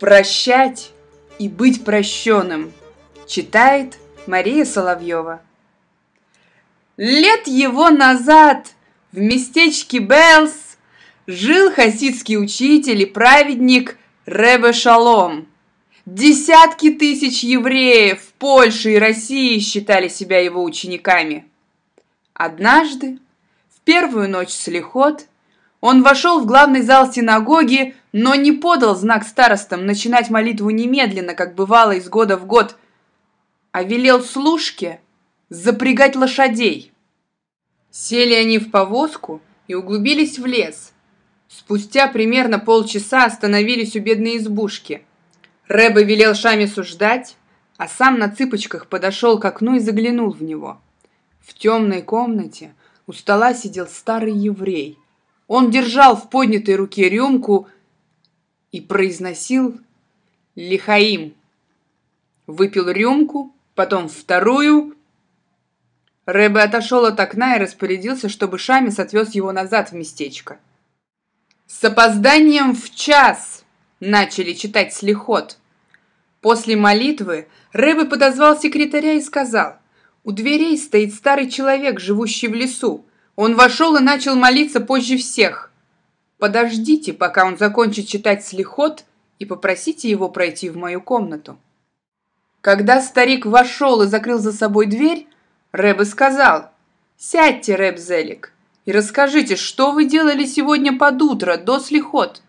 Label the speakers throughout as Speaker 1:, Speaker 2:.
Speaker 1: «Прощать и быть прощенным» читает Мария Соловьева. Лет его назад в местечке Белс жил хасидский учитель и праведник Ребе Шалом. Десятки тысяч евреев в Польше и России считали себя его учениками. Однажды, в первую ночь слехот, он вошел в главный зал синагоги но не подал знак старостам начинать молитву немедленно, как бывало из года в год, а велел служке запрягать лошадей. Сели они в повозку и углубились в лес. Спустя примерно полчаса остановились у бедной избушки. Рэба велел Шамису ждать, а сам на цыпочках подошел к окну и заглянул в него. В темной комнате у стола сидел старый еврей. Он держал в поднятой руке рюмку – и произносил «Лихаим». Выпил рюмку, потом вторую. Рэбе отошел от окна и распорядился, чтобы Шамис отвез его назад в местечко. С опозданием в час начали читать слихот. После молитвы Рэбе подозвал секретаря и сказал, «У дверей стоит старый человек, живущий в лесу. Он вошел и начал молиться позже всех. Подождите, пока он закончит читать слихот, и попросите его пройти в мою комнату. Когда старик вошел и закрыл за собой дверь, Рэбе сказал, «Сядьте, Рэб Зелик, и расскажите, что вы делали сегодня под утро до слихот?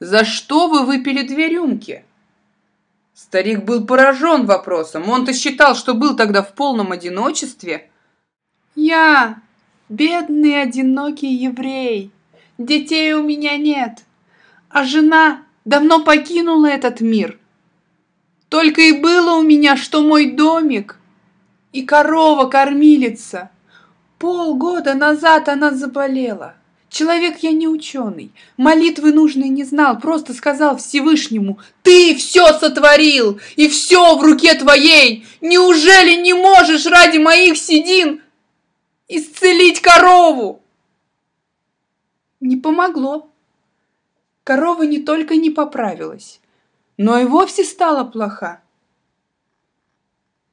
Speaker 1: За что вы выпили две рюмки?» Старик был поражен вопросом. Он-то считал, что был тогда в полном одиночестве. «Я, бедный одинокий еврей», детей у меня нет, а жена давно покинула этот мир. Только и было у меня, что мой домик и корова-кормилица. Полгода назад она заболела. Человек я не ученый, молитвы нужные не знал, просто сказал Всевышнему, «Ты все сотворил, и все в руке твоей! Неужели не можешь ради моих седин исцелить корову?» Не помогло. Корова не только не поправилась, но и вовсе стала плоха.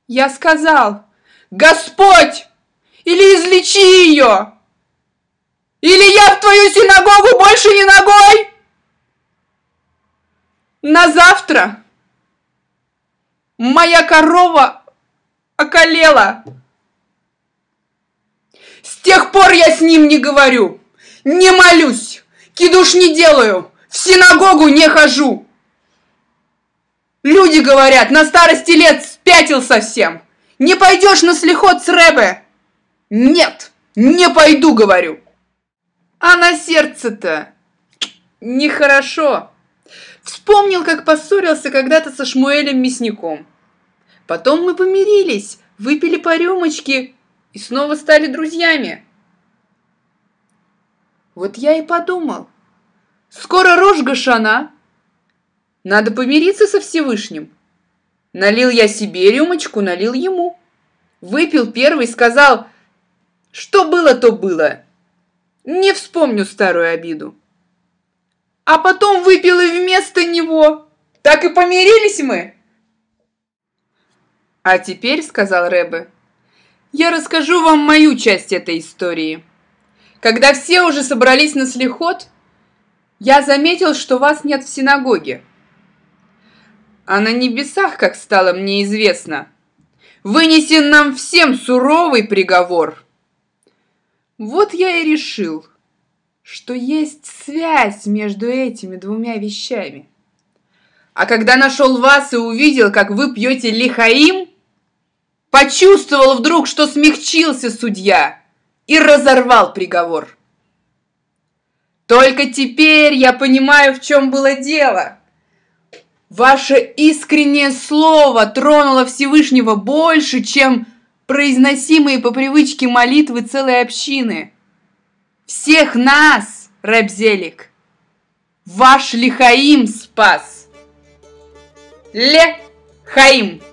Speaker 1: Я сказал, «Господь, или излечи ее! Или я в твою синагогу больше не ногой!» На завтра моя корова околела. С тех пор я с ним не говорю не молюсь, кидуш не делаю, в синагогу не хожу. Люди говорят, на старости лет спятил совсем. Не пойдешь на слехот с Рэбе? Нет, не пойду, говорю. А на сердце-то нехорошо. Вспомнил, как поссорился когда-то со Шмуэлем Мясником. Потом мы помирились, выпили по рюмочке и снова стали друзьями. Вот я и подумал. Скоро рожь гашана. Надо помириться со Всевышним. Налил я себе рюмочку, налил ему. Выпил первый, сказал, что было, то было. Не вспомню старую обиду. А потом выпил и вместо него. Так и помирились мы. А теперь, сказал Рэбе, я расскажу вам мою часть этой истории. Когда все уже собрались на слеход, я заметил, что вас нет в синагоге. А на небесах, как стало мне известно, вынесен нам всем суровый приговор. Вот я и решил, что есть связь между этими двумя вещами. А когда нашел вас и увидел, как вы пьете лихаим, почувствовал вдруг, что смягчился судья – и разорвал приговор. Только теперь я понимаю, в чем было дело. Ваше искреннее слово тронуло Всевышнего больше, чем произносимые по привычке молитвы целой общины. Всех нас, Рабзелик, ваш Лихаим спас. Ле-Хаим.